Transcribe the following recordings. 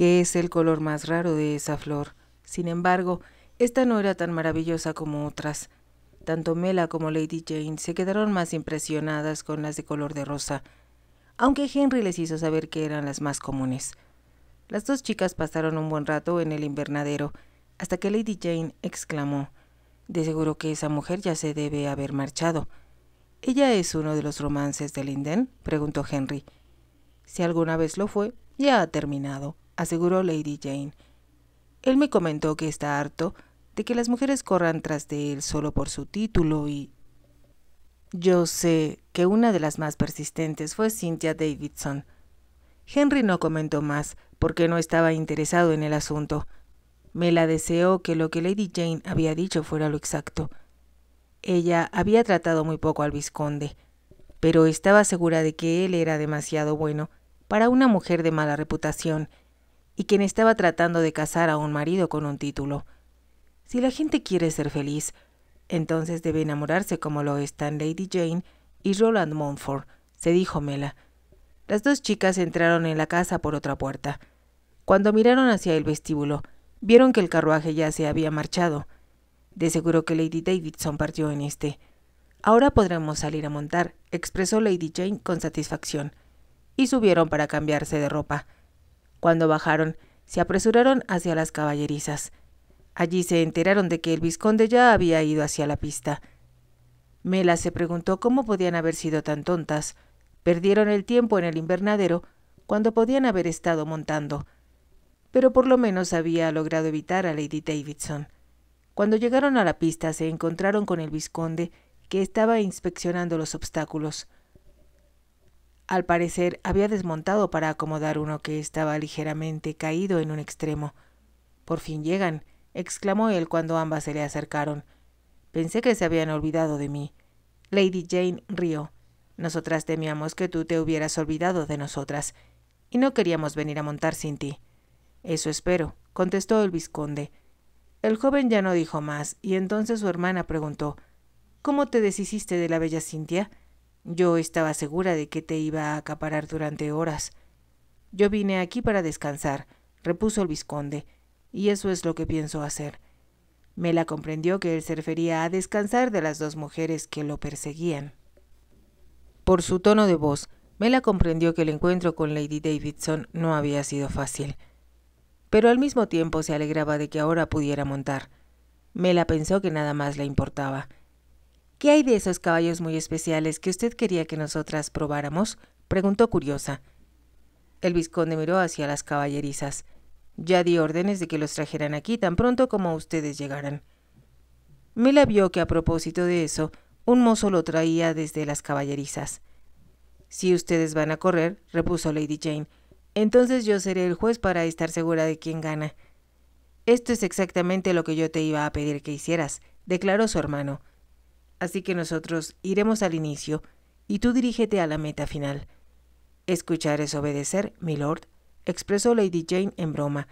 que es el color más raro de esa flor. Sin embargo, esta no era tan maravillosa como otras. Tanto Mela como Lady Jane se quedaron más impresionadas con las de color de rosa, aunque Henry les hizo saber que eran las más comunes. Las dos chicas pasaron un buen rato en el invernadero, hasta que Lady Jane exclamó, De seguro que esa mujer ya se debe haber marchado. ¿Ella es uno de los romances de Linden? preguntó Henry. Si alguna vez lo fue, ya ha terminado, aseguró Lady Jane. Él me comentó que está harto de que las mujeres corran tras de él solo por su título y... Yo sé que una de las más persistentes fue Cynthia Davidson. Henry no comentó más, porque no estaba interesado en el asunto. Me la deseó que lo que Lady Jane había dicho fuera lo exacto. Ella había tratado muy poco al vizconde, pero estaba segura de que él era demasiado bueno para una mujer de mala reputación y quien estaba tratando de casar a un marido con un título. Si la gente quiere ser feliz, entonces debe enamorarse como lo están Lady Jane y Roland Montfort, se dijo Mela. Las dos chicas entraron en la casa por otra puerta. Cuando miraron hacia el vestíbulo, vieron que el carruaje ya se había marchado. De seguro que Lady Davidson partió en este. Ahora podremos salir a montar, expresó Lady Jane con satisfacción. Y subieron para cambiarse de ropa. Cuando bajaron, se apresuraron hacia las caballerizas. Allí se enteraron de que el vizconde ya había ido hacia la pista. Mela se preguntó cómo podían haber sido tan tontas. Perdieron el tiempo en el invernadero cuando podían haber estado montando. Pero por lo menos había logrado evitar a Lady Davidson. Cuando llegaron a la pista se encontraron con el vizconde, que estaba inspeccionando los obstáculos. Al parecer había desmontado para acomodar uno que estaba ligeramente caído en un extremo. Por fin llegan, exclamó él cuando ambas se le acercaron. Pensé que se habían olvidado de mí. Lady Jane rió. Nosotras temíamos que tú te hubieras olvidado de nosotras, y no queríamos venir a montar sin ti. Eso espero, contestó el visconde. El joven ya no dijo más, y entonces su hermana preguntó ¿Cómo te deshiciste de la bella Cintia? Yo estaba segura de que te iba a acaparar durante horas. Yo vine aquí para descansar, repuso el vizconde, y eso es lo que pienso hacer. Mela comprendió que él se refería a descansar de las dos mujeres que lo perseguían. Por su tono de voz, Mela comprendió que el encuentro con Lady Davidson no había sido fácil, pero al mismo tiempo se alegraba de que ahora pudiera montar. Mela pensó que nada más le importaba. ¿Qué hay de esos caballos muy especiales que usted quería que nosotras probáramos? preguntó curiosa. El vizconde miró hacia las caballerizas. Ya di órdenes de que los trajeran aquí tan pronto como ustedes llegaran. Mila vio que a propósito de eso, un mozo lo traía desde las caballerizas. Si ustedes van a correr, repuso Lady Jane, entonces yo seré el juez para estar segura de quién gana. Esto es exactamente lo que yo te iba a pedir que hicieras, declaró su hermano. Así que nosotros iremos al inicio y tú dirígete a la meta final. Escuchar es obedecer, milord, expresó Lady Jane en broma,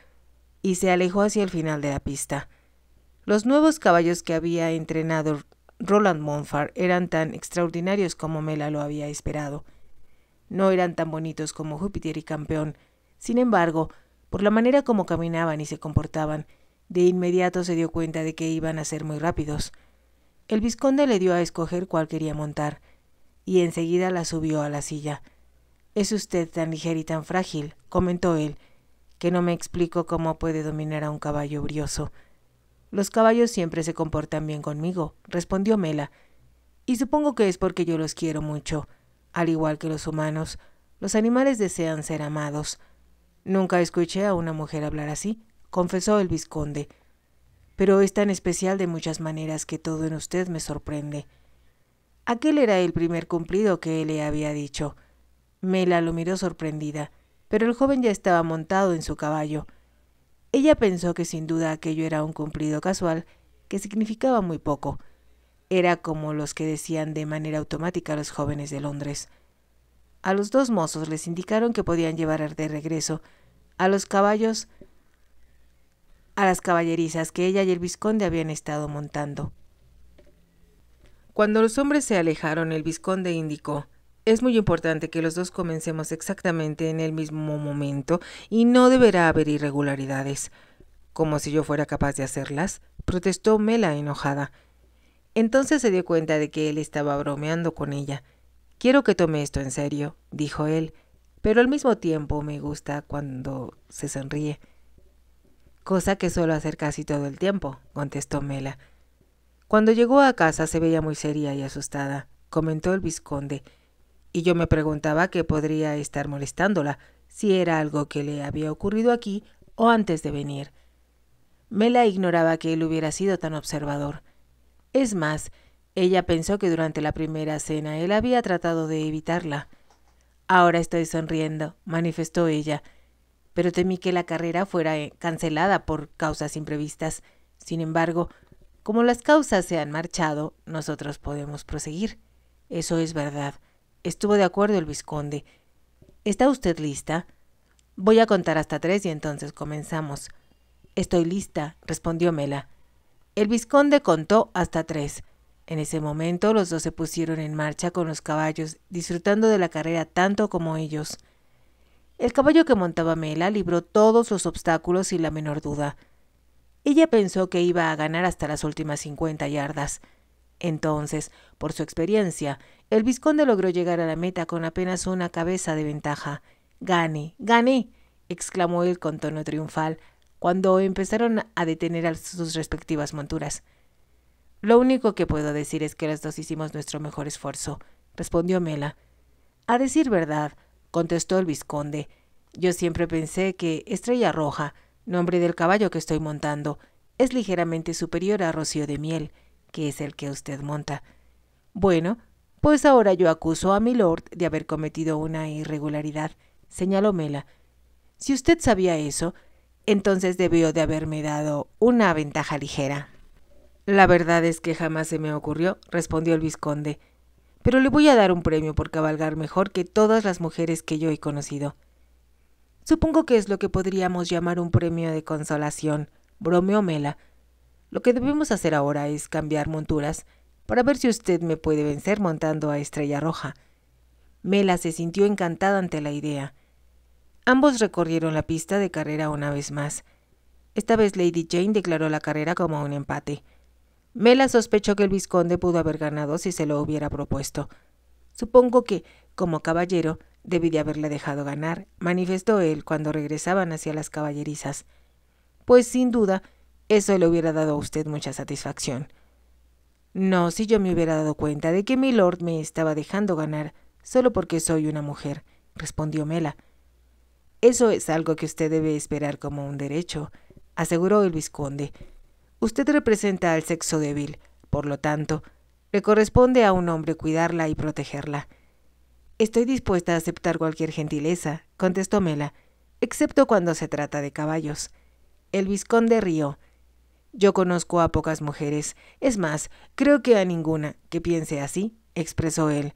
y se alejó hacia el final de la pista. Los nuevos caballos que había entrenado Roland Monfar eran tan extraordinarios como Mela lo había esperado. No eran tan bonitos como Júpiter y Campeón. Sin embargo, por la manera como caminaban y se comportaban, de inmediato se dio cuenta de que iban a ser muy rápidos. El vizconde le dio a escoger cuál quería montar, y enseguida la subió a la silla. Es usted tan ligera y tan frágil, comentó él, que no me explico cómo puede dominar a un caballo brioso. Los caballos siempre se comportan bien conmigo, respondió Mela, y supongo que es porque yo los quiero mucho. Al igual que los humanos, los animales desean ser amados. Nunca escuché a una mujer hablar así, confesó el vizconde pero es tan especial de muchas maneras que todo en usted me sorprende. Aquel era el primer cumplido que él le había dicho. Mela lo miró sorprendida, pero el joven ya estaba montado en su caballo. Ella pensó que sin duda aquello era un cumplido casual, que significaba muy poco. Era como los que decían de manera automática los jóvenes de Londres. A los dos mozos les indicaron que podían llevar de regreso a los caballos a las caballerizas que ella y el vizconde habían estado montando. Cuando los hombres se alejaron, el vizconde indicó es muy importante que los dos comencemos exactamente en el mismo momento y no deberá haber irregularidades. Como si yo fuera capaz de hacerlas, protestó Mela enojada. Entonces se dio cuenta de que él estaba bromeando con ella. Quiero que tome esto en serio, dijo él, pero al mismo tiempo me gusta cuando se sonríe cosa que suelo hacer casi todo el tiempo, contestó Mela. Cuando llegó a casa se veía muy seria y asustada, comentó el vizconde, y yo me preguntaba qué podría estar molestándola, si era algo que le había ocurrido aquí o antes de venir. Mela ignoraba que él hubiera sido tan observador. Es más, ella pensó que durante la primera cena él había tratado de evitarla. Ahora estoy sonriendo, manifestó ella, pero temí que la carrera fuera eh, cancelada por causas imprevistas. Sin embargo, como las causas se han marchado, nosotros podemos proseguir. Eso es verdad. Estuvo de acuerdo el vizconde. ¿Está usted lista? Voy a contar hasta tres y entonces comenzamos. Estoy lista, respondió Mela. El vizconde contó hasta tres. En ese momento los dos se pusieron en marcha con los caballos, disfrutando de la carrera tanto como ellos. El caballo que montaba Mela libró todos los obstáculos sin la menor duda. Ella pensó que iba a ganar hasta las últimas cincuenta yardas. Entonces, por su experiencia, el vizconde logró llegar a la meta con apenas una cabeza de ventaja. Gané, gané, exclamó él con tono triunfal, cuando empezaron a detener a sus respectivas monturas. Lo único que puedo decir es que las dos hicimos nuestro mejor esfuerzo, respondió Mela. A decir verdad, contestó el vizconde. Yo siempre pensé que Estrella Roja, nombre del caballo que estoy montando, es ligeramente superior a Rocío de Miel, que es el que usted monta. Bueno, pues ahora yo acuso a mi lord de haber cometido una irregularidad, señaló Mela. Si usted sabía eso, entonces debió de haberme dado una ventaja ligera. La verdad es que jamás se me ocurrió, respondió el vizconde pero le voy a dar un premio por cabalgar mejor que todas las mujeres que yo he conocido. Supongo que es lo que podríamos llamar un premio de consolación, bromeó Mela. Lo que debemos hacer ahora es cambiar monturas para ver si usted me puede vencer montando a Estrella Roja. Mela se sintió encantada ante la idea. Ambos recorrieron la pista de carrera una vez más. Esta vez Lady Jane declaró la carrera como un empate. Mela sospechó que el vizconde pudo haber ganado si se lo hubiera propuesto. Supongo que, como caballero, debí de haberle dejado ganar, manifestó él cuando regresaban hacia las caballerizas. Pues sin duda, eso le hubiera dado a usted mucha satisfacción. No, si yo me hubiera dado cuenta de que mi lord me estaba dejando ganar solo porque soy una mujer, respondió Mela. Eso es algo que usted debe esperar como un derecho, aseguró el vizconde, Usted representa al sexo débil, por lo tanto, le corresponde a un hombre cuidarla y protegerla. Estoy dispuesta a aceptar cualquier gentileza, contestó Mela, excepto cuando se trata de caballos. El vizconde rió. Yo conozco a pocas mujeres, es más, creo que a ninguna que piense así, expresó él.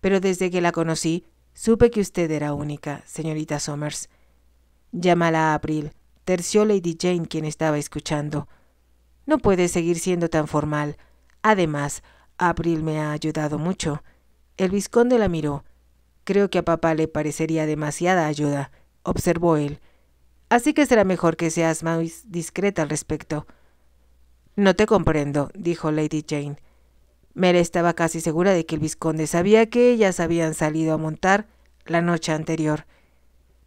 Pero desde que la conocí, supe que usted era única, señorita Somers. Llámala a April, terció Lady Jane quien estaba escuchando. No puede seguir siendo tan formal. Además, Abril me ha ayudado mucho. El vizconde la miró. Creo que a papá le parecería demasiada ayuda, observó él. Así que será mejor que seas más discreta al respecto. No te comprendo, dijo Lady Jane. Mary estaba casi segura de que el vizconde sabía que ellas habían salido a montar la noche anterior,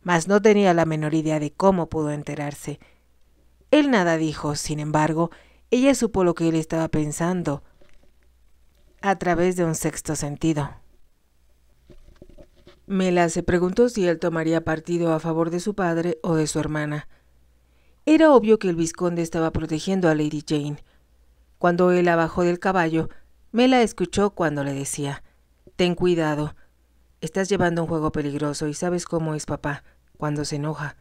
mas no tenía la menor idea de cómo pudo enterarse. Él nada dijo, sin embargo, ella supo lo que él estaba pensando a través de un sexto sentido. Mela se preguntó si él tomaría partido a favor de su padre o de su hermana. Era obvio que el vizconde estaba protegiendo a Lady Jane. Cuando él abajó del caballo, Mela escuchó cuando le decía, Ten cuidado, estás llevando un juego peligroso y sabes cómo es papá, cuando se enoja.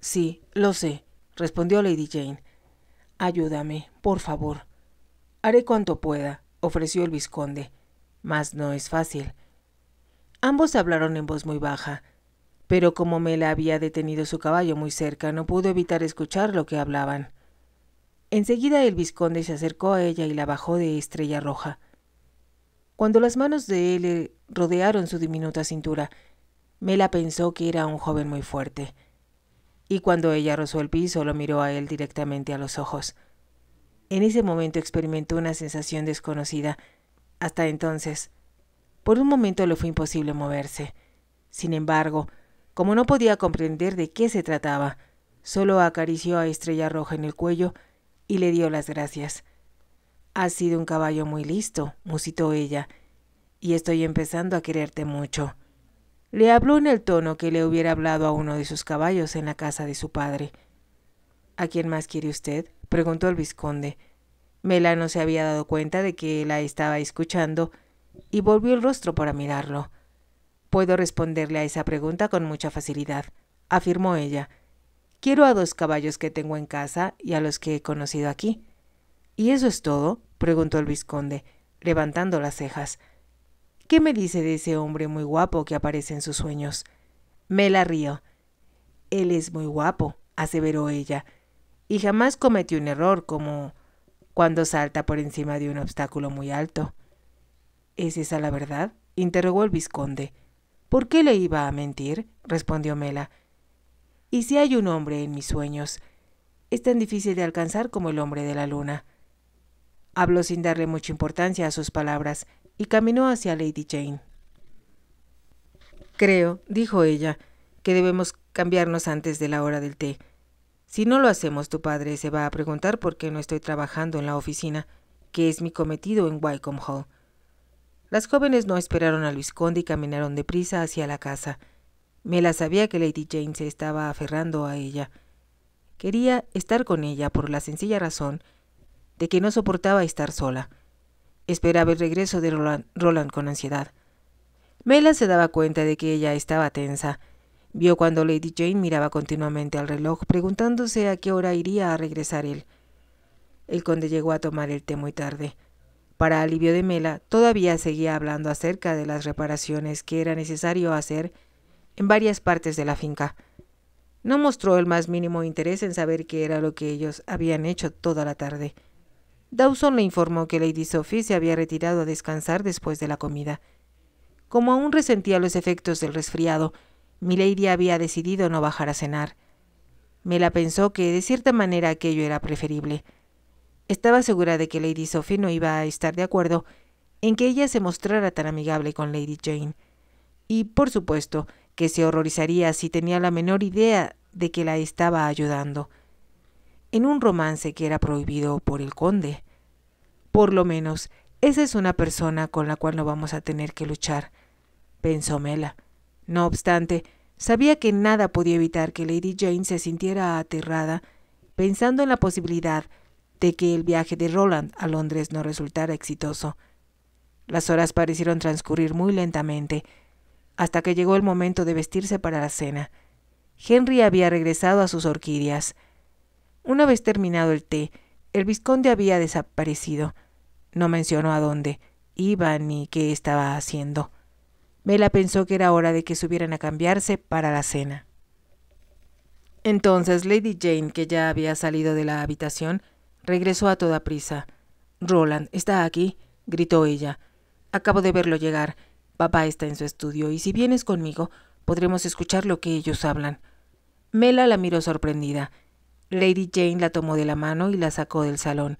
Sí, lo sé, respondió Lady Jane. Ayúdame, por favor. Haré cuanto pueda, ofreció el vizconde, mas no es fácil. Ambos hablaron en voz muy baja, pero como Mela había detenido su caballo muy cerca, no pudo evitar escuchar lo que hablaban. Enseguida el vizconde se acercó a ella y la bajó de estrella roja. Cuando las manos de él rodearon su diminuta cintura, Mela pensó que era un joven muy fuerte y cuando ella rozó el piso lo miró a él directamente a los ojos. En ese momento experimentó una sensación desconocida. Hasta entonces, por un momento le fue imposible moverse. Sin embargo, como no podía comprender de qué se trataba, solo acarició a Estrella Roja en el cuello y le dio las gracias. Has sido un caballo muy listo, musitó ella, y estoy empezando a quererte mucho le habló en el tono que le hubiera hablado a uno de sus caballos en la casa de su padre. ¿A quién más quiere usted? preguntó el vizconde. Melano se había dado cuenta de que la estaba escuchando y volvió el rostro para mirarlo. Puedo responderle a esa pregunta con mucha facilidad, afirmó ella. Quiero a dos caballos que tengo en casa y a los que he conocido aquí. ¿Y eso es todo? preguntó el vizconde, levantando las cejas. ¿Qué me dice de ese hombre muy guapo que aparece en sus sueños? Mela río. Él es muy guapo, aseveró ella, y jamás cometió un error como cuando salta por encima de un obstáculo muy alto. ¿Es esa la verdad? interrogó el vizconde. ¿Por qué le iba a mentir? respondió Mela. ¿Y si hay un hombre en mis sueños? Es tan difícil de alcanzar como el hombre de la luna. Habló sin darle mucha importancia a sus palabras, y caminó hacia Lady Jane. Creo, dijo ella, que debemos cambiarnos antes de la hora del té. Si no lo hacemos, tu padre se va a preguntar por qué no estoy trabajando en la oficina, que es mi cometido en Wycombe Hall. Las jóvenes no esperaron a luis conde y caminaron deprisa hacia la casa. Mela sabía que Lady Jane se estaba aferrando a ella. Quería estar con ella por la sencilla razón de que no soportaba estar sola. Esperaba el regreso de Roland, con ansiedad. Mela se daba cuenta de que ella estaba tensa. Vio cuando Lady Jane miraba continuamente al reloj, preguntándose a qué hora iría a regresar él. El conde llegó a tomar el té muy tarde. Para alivio de Mela, todavía seguía hablando acerca de las reparaciones que era necesario hacer en varias partes de la finca. No mostró el más mínimo interés en saber qué era lo que ellos habían hecho toda la tarde. Dawson le informó que Lady Sophie se había retirado a descansar después de la comida. Como aún resentía los efectos del resfriado, Milady había decidido no bajar a cenar. Mela pensó que de cierta manera aquello era preferible. Estaba segura de que Lady Sophie no iba a estar de acuerdo en que ella se mostrara tan amigable con Lady Jane. Y, por supuesto, que se horrorizaría si tenía la menor idea de que la estaba ayudando en un romance que era prohibido por el conde. Por lo menos, esa es una persona con la cual no vamos a tener que luchar, pensó Mela. No obstante, sabía que nada podía evitar que Lady Jane se sintiera aterrada, pensando en la posibilidad de que el viaje de Roland a Londres no resultara exitoso. Las horas parecieron transcurrir muy lentamente, hasta que llegó el momento de vestirse para la cena. Henry había regresado a sus orquídeas, una vez terminado el té, el visconde había desaparecido. No mencionó a dónde iba ni qué estaba haciendo. Mela pensó que era hora de que subieran a cambiarse para la cena. Entonces Lady Jane, que ya había salido de la habitación, regresó a toda prisa. Roland, ¿está aquí? gritó ella. Acabo de verlo llegar. Papá está en su estudio y si vienes conmigo podremos escuchar lo que ellos hablan. Mela la miró sorprendida. Lady Jane la tomó de la mano y la sacó del salón.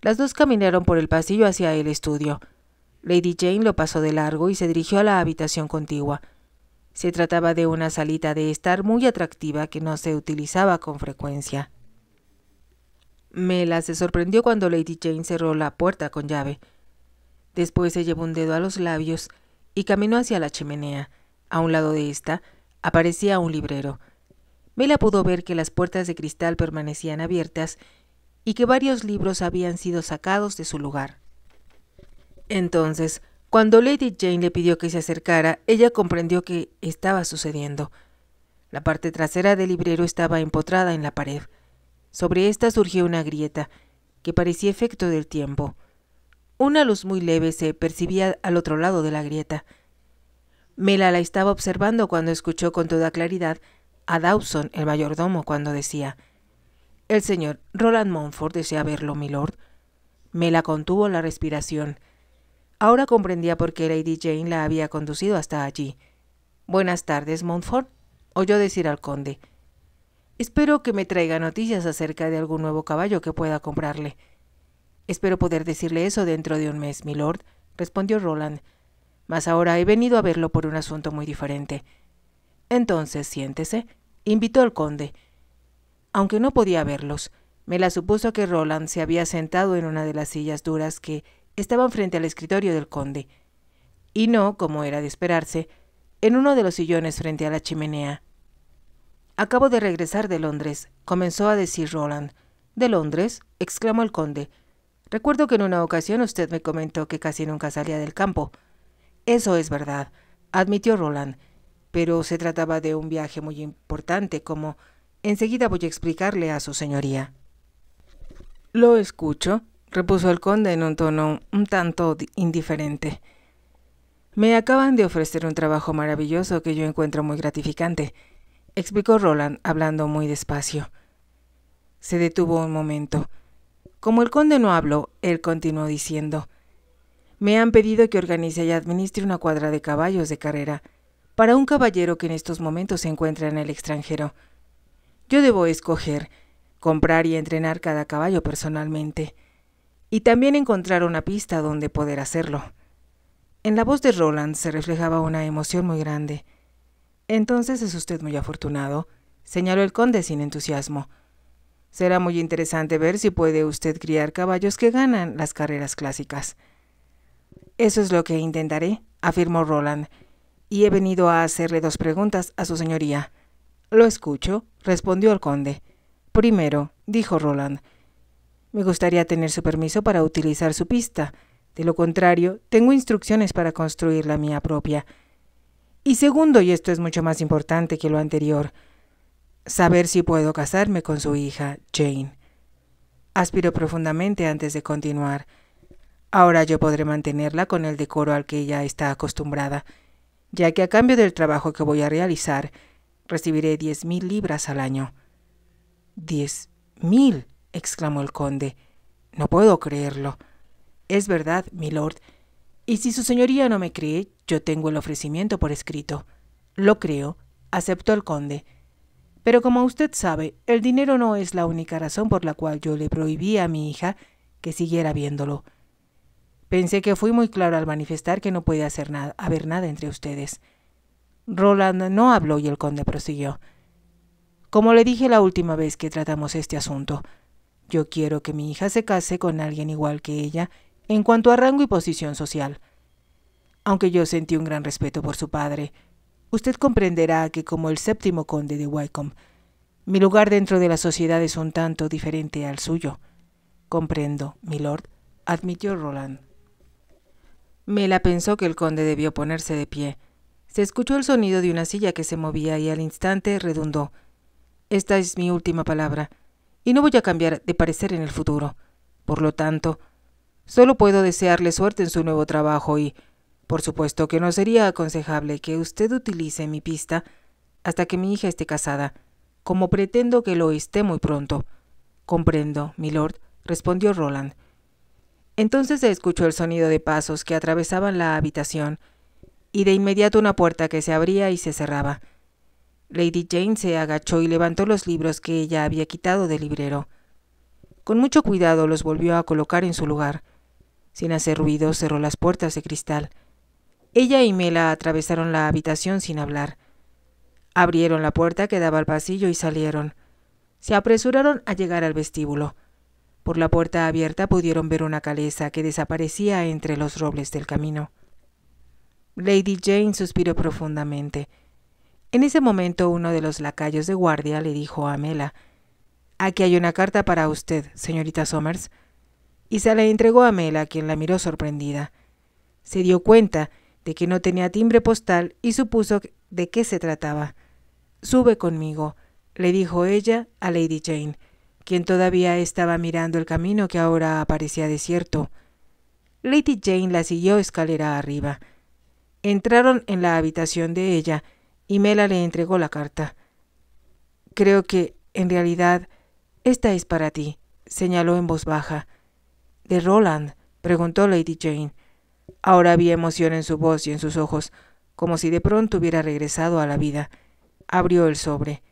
Las dos caminaron por el pasillo hacia el estudio. Lady Jane lo pasó de largo y se dirigió a la habitación contigua. Se trataba de una salita de estar muy atractiva que no se utilizaba con frecuencia. Mela se sorprendió cuando Lady Jane cerró la puerta con llave. Después se llevó un dedo a los labios y caminó hacia la chimenea. A un lado de esta aparecía un librero. Mela pudo ver que las puertas de cristal permanecían abiertas y que varios libros habían sido sacados de su lugar. Entonces, cuando Lady Jane le pidió que se acercara, ella comprendió que estaba sucediendo. La parte trasera del librero estaba empotrada en la pared. Sobre esta surgió una grieta, que parecía efecto del tiempo. Una luz muy leve se percibía al otro lado de la grieta. Mela la estaba observando cuando escuchó con toda claridad a Dawson, el mayordomo, cuando decía El señor Roland Montfort desea verlo, milord. Me la contuvo la respiración. Ahora comprendía por qué Lady Jane la había conducido hasta allí. Buenas tardes, Montfort, oyó decir al conde. Espero que me traiga noticias acerca de algún nuevo caballo que pueda comprarle. Espero poder decirle eso dentro de un mes, milord, respondió Roland. Mas ahora he venido a verlo por un asunto muy diferente. Entonces siéntese, invitó el conde. Aunque no podía verlos, me la supuso que Roland se había sentado en una de las sillas duras que estaban frente al escritorio del conde, y no, como era de esperarse, en uno de los sillones frente a la chimenea. Acabo de regresar de Londres, comenzó a decir Roland. ¿De Londres? exclamó el conde. Recuerdo que en una ocasión usted me comentó que casi nunca salía del campo. Eso es verdad, admitió Roland pero se trataba de un viaje muy importante, como enseguida voy a explicarle a su señoría. Lo escucho, repuso el conde en un tono un tanto indiferente. Me acaban de ofrecer un trabajo maravilloso que yo encuentro muy gratificante, explicó Roland, hablando muy despacio. Se detuvo un momento. Como el conde no habló, él continuó diciendo Me han pedido que organice y administre una cuadra de caballos de carrera para un caballero que en estos momentos se encuentra en el extranjero. Yo debo escoger, comprar y entrenar cada caballo personalmente, y también encontrar una pista donde poder hacerlo. En la voz de Roland se reflejaba una emoción muy grande. Entonces es usted muy afortunado, señaló el conde sin entusiasmo. Será muy interesante ver si puede usted criar caballos que ganan las carreras clásicas. Eso es lo que intentaré, afirmó Roland, y he venido a hacerle dos preguntas a su señoría. Lo escucho, respondió el conde. Primero, dijo Roland, me gustaría tener su permiso para utilizar su pista. De lo contrario, tengo instrucciones para construir la mía propia. Y segundo, y esto es mucho más importante que lo anterior, saber si puedo casarme con su hija, Jane. Aspiró profundamente antes de continuar. Ahora yo podré mantenerla con el decoro al que ella está acostumbrada ya que a cambio del trabajo que voy a realizar, recibiré diez mil libras al año. Diez mil, exclamó el conde. No puedo creerlo. Es verdad, milord. Y si su señoría no me cree, yo tengo el ofrecimiento por escrito. Lo creo, aceptó el conde. Pero como usted sabe, el dinero no es la única razón por la cual yo le prohibí a mi hija que siguiera viéndolo. Pensé que fui muy claro al manifestar que no podía hacer nada, haber nada entre ustedes. Roland no habló y el conde prosiguió. Como le dije la última vez que tratamos este asunto, yo quiero que mi hija se case con alguien igual que ella en cuanto a rango y posición social. Aunque yo sentí un gran respeto por su padre, usted comprenderá que como el séptimo conde de Wycombe, mi lugar dentro de la sociedad es un tanto diferente al suyo. Comprendo, lord, admitió Roland. Mela pensó que el conde debió ponerse de pie. Se escuchó el sonido de una silla que se movía y al instante redundó. Esta es mi última palabra, y no voy a cambiar de parecer en el futuro. Por lo tanto, solo puedo desearle suerte en su nuevo trabajo y, por supuesto que no sería aconsejable que usted utilice mi pista hasta que mi hija esté casada, como pretendo que lo esté muy pronto. Comprendo, milord, respondió Roland. Entonces se escuchó el sonido de pasos que atravesaban la habitación y de inmediato una puerta que se abría y se cerraba. Lady Jane se agachó y levantó los libros que ella había quitado del librero. Con mucho cuidado los volvió a colocar en su lugar. Sin hacer ruido cerró las puertas de cristal. Ella y Mela atravesaron la habitación sin hablar. Abrieron la puerta que daba al pasillo y salieron. Se apresuraron a llegar al vestíbulo. Por la puerta abierta pudieron ver una caleza que desaparecía entre los robles del camino. Lady Jane suspiró profundamente. En ese momento uno de los lacayos de guardia le dijo a Mela Aquí hay una carta para usted, señorita Somers. Y se la entregó a Mela, quien la miró sorprendida. Se dio cuenta de que no tenía timbre postal y supuso de qué se trataba. Sube conmigo, le dijo ella a Lady Jane quien todavía estaba mirando el camino que ahora aparecía desierto. Lady Jane la siguió escalera arriba. Entraron en la habitación de ella y Mela le entregó la carta. Creo que, en realidad, esta es para ti, señaló en voz baja. ¿De Roland? preguntó Lady Jane. Ahora había emoción en su voz y en sus ojos, como si de pronto hubiera regresado a la vida. Abrió el sobre.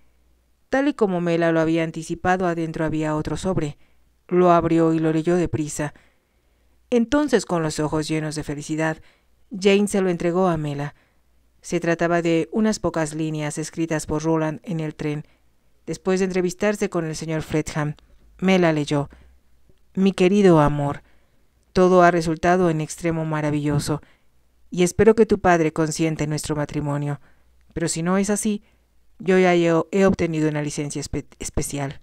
Tal y como Mela lo había anticipado, adentro había otro sobre. Lo abrió y lo leyó deprisa. Entonces, con los ojos llenos de felicidad, Jane se lo entregó a Mela. Se trataba de unas pocas líneas escritas por Roland en el tren. Después de entrevistarse con el señor Fredham, Mela leyó Mi querido amor, todo ha resultado en extremo maravilloso, y espero que tu padre consiente nuestro matrimonio. Pero si no es así, yo ya he obtenido una licencia especial.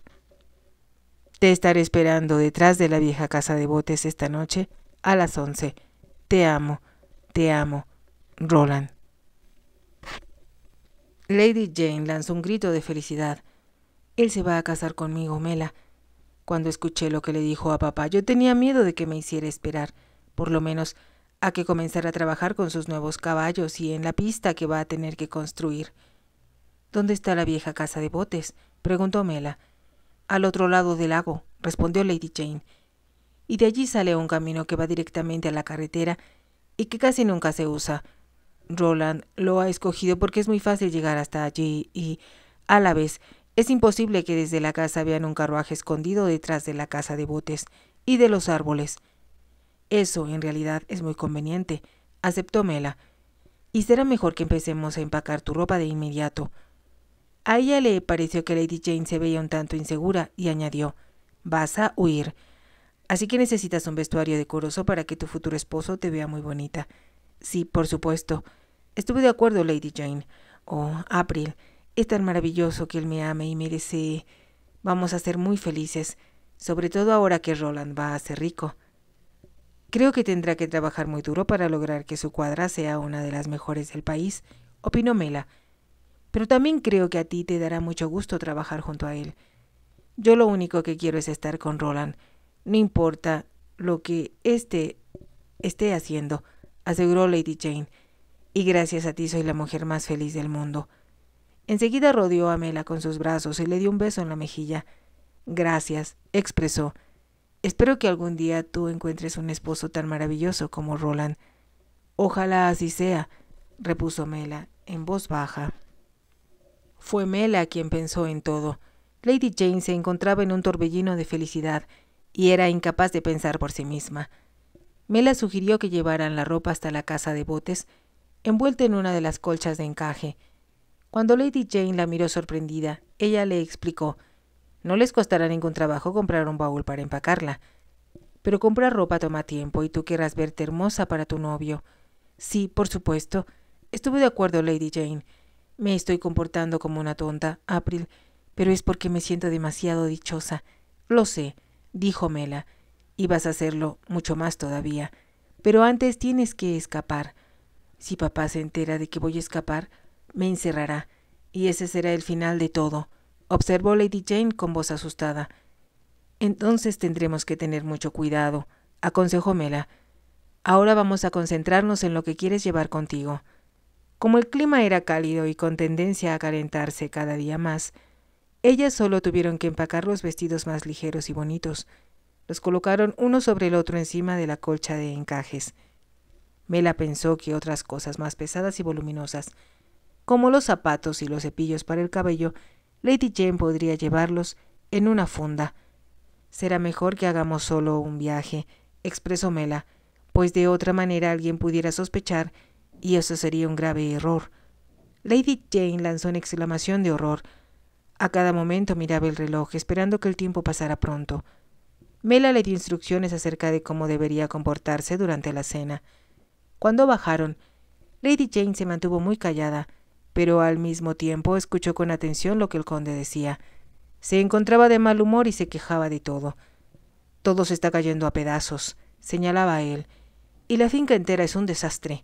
Te estaré esperando detrás de la vieja casa de botes esta noche a las once. Te amo, te amo, Roland. Lady Jane lanzó un grito de felicidad. Él se va a casar conmigo, Mela. Cuando escuché lo que le dijo a papá, yo tenía miedo de que me hiciera esperar, por lo menos a que comenzara a trabajar con sus nuevos caballos y en la pista que va a tener que construir. ¿Dónde está la vieja casa de botes? preguntó Mela. Al otro lado del lago, respondió Lady Jane. Y de allí sale un camino que va directamente a la carretera y que casi nunca se usa. Roland lo ha escogido porque es muy fácil llegar hasta allí y, a la vez, es imposible que desde la casa vean un carruaje escondido detrás de la casa de botes y de los árboles. Eso, en realidad, es muy conveniente, aceptó Mela. Y será mejor que empecemos a empacar tu ropa de inmediato. A ella le pareció que Lady Jane se veía un tanto insegura y añadió, vas a huir. Así que necesitas un vestuario decoroso para que tu futuro esposo te vea muy bonita. Sí, por supuesto. Estuve de acuerdo, Lady Jane. Oh, April, es tan maravilloso que él me ame y me Vamos a ser muy felices, sobre todo ahora que Roland va a ser rico. Creo que tendrá que trabajar muy duro para lograr que su cuadra sea una de las mejores del país, opinó Mela pero también creo que a ti te dará mucho gusto trabajar junto a él. Yo lo único que quiero es estar con Roland. No importa lo que éste esté haciendo, aseguró Lady Jane. Y gracias a ti soy la mujer más feliz del mundo. Enseguida rodeó a Mela con sus brazos y le dio un beso en la mejilla. Gracias, expresó. Espero que algún día tú encuentres un esposo tan maravilloso como Roland. Ojalá así sea, repuso Mela en voz baja. Fue Mela quien pensó en todo. Lady Jane se encontraba en un torbellino de felicidad y era incapaz de pensar por sí misma. Mela sugirió que llevaran la ropa hasta la casa de botes, envuelta en una de las colchas de encaje. Cuando Lady Jane la miró sorprendida, ella le explicó No les costará ningún trabajo comprar un baúl para empacarla. Pero comprar ropa toma tiempo y tú querrás verte hermosa para tu novio. Sí, por supuesto. Estuve de acuerdo, Lady Jane. Me estoy comportando como una tonta, April, pero es porque me siento demasiado dichosa. Lo sé, dijo Mela, y vas a hacerlo mucho más todavía. Pero antes tienes que escapar. Si papá se entera de que voy a escapar, me encerrará, y ese será el final de todo, observó Lady Jane con voz asustada. Entonces tendremos que tener mucho cuidado, aconsejó Mela. Ahora vamos a concentrarnos en lo que quieres llevar contigo. Como el clima era cálido y con tendencia a calentarse cada día más, ellas solo tuvieron que empacar los vestidos más ligeros y bonitos. Los colocaron uno sobre el otro encima de la colcha de encajes. Mela pensó que otras cosas más pesadas y voluminosas, como los zapatos y los cepillos para el cabello, Lady Jane podría llevarlos en una funda. Será mejor que hagamos solo un viaje, expresó Mela, pues de otra manera alguien pudiera sospechar y eso sería un grave error. Lady Jane lanzó una exclamación de horror. A cada momento miraba el reloj, esperando que el tiempo pasara pronto. Mela le dio instrucciones acerca de cómo debería comportarse durante la cena. Cuando bajaron, Lady Jane se mantuvo muy callada, pero al mismo tiempo escuchó con atención lo que el conde decía. Se encontraba de mal humor y se quejaba de todo. Todo se está cayendo a pedazos, señalaba él, y la finca entera es un desastre.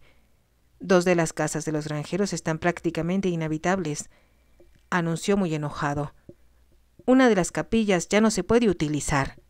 Dos de las casas de los granjeros están prácticamente inhabitables, anunció muy enojado. Una de las capillas ya no se puede utilizar.